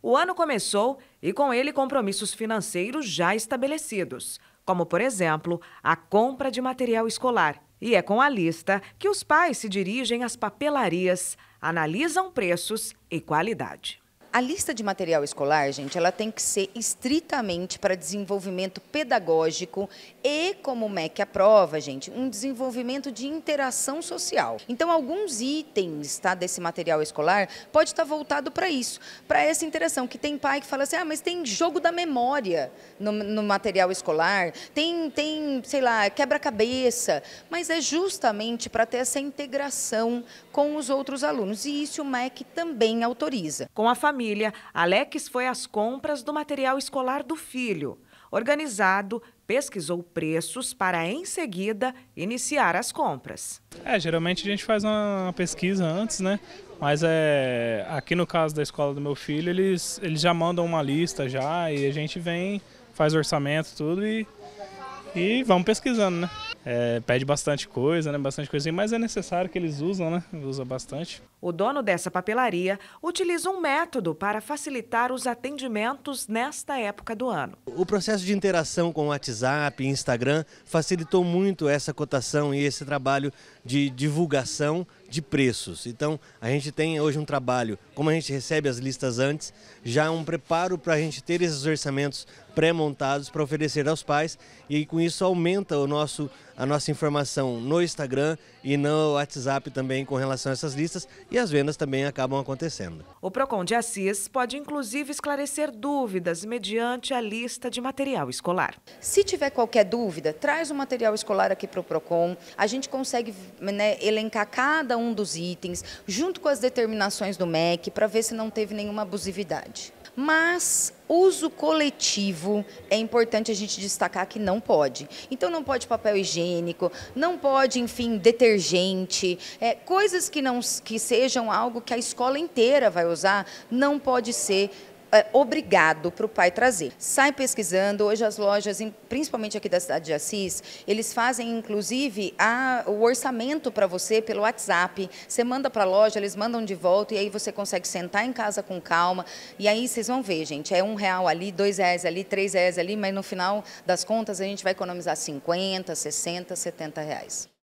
O ano começou e com ele compromissos financeiros já estabelecidos, como, por exemplo, a compra de material escolar. E é com a lista que os pais se dirigem às papelarias, analisam preços e qualidade. A lista de material escolar, gente, ela tem que ser estritamente para desenvolvimento pedagógico e, como o MEC aprova, gente, um desenvolvimento de interação social. Então, alguns itens tá, desse material escolar pode estar tá voltado para isso, para essa interação, que tem pai que fala assim, ah, mas tem jogo da memória no, no material escolar, tem, tem sei lá, quebra-cabeça, mas é justamente para ter essa integração com os outros alunos, e isso o MEC também autoriza. Com a família família, Alex foi às compras do material escolar do filho. Organizado, pesquisou preços para, em seguida, iniciar as compras. É, geralmente a gente faz uma pesquisa antes, né? Mas é, aqui no caso da escola do meu filho, eles, eles já mandam uma lista já e a gente vem, faz orçamento, tudo e, e vamos pesquisando, né? É, pede bastante coisa, né? Bastante coisa, mas é necessário que eles usam, né? Usa bastante. O dono dessa papelaria utiliza um método para facilitar os atendimentos nesta época do ano. O processo de interação com o WhatsApp e Instagram facilitou muito essa cotação e esse trabalho de divulgação de preços. Então, a gente tem hoje um trabalho, como a gente recebe as listas antes, já é um preparo para a gente ter esses orçamentos pré-montados para oferecer aos pais e com isso aumenta o nosso, a nossa informação no Instagram e no WhatsApp também com relação a essas listas e as vendas também acabam acontecendo. O Procon de Assis pode inclusive esclarecer dúvidas mediante a lista de material escolar. Se tiver qualquer dúvida, traz o material escolar aqui para o Procon. A gente consegue né, elencar cada um dos itens, junto com as determinações do MEC, para ver se não teve nenhuma abusividade. Mas uso coletivo é importante a gente destacar que não pode. Então não pode papel higiênico, não pode, enfim, detergente, é, coisas que não que sejam algo que a escola inteira vai usar, não pode ser é, obrigado para o pai trazer. Sai pesquisando, hoje as lojas, principalmente aqui da cidade de Assis, eles fazem inclusive a, o orçamento para você pelo WhatsApp. Você manda para a loja, eles mandam de volta e aí você consegue sentar em casa com calma. E aí vocês vão ver, gente, é um real ali, dois reais ali, três reais ali, mas no final das contas a gente vai economizar 50, 60, 70 reais.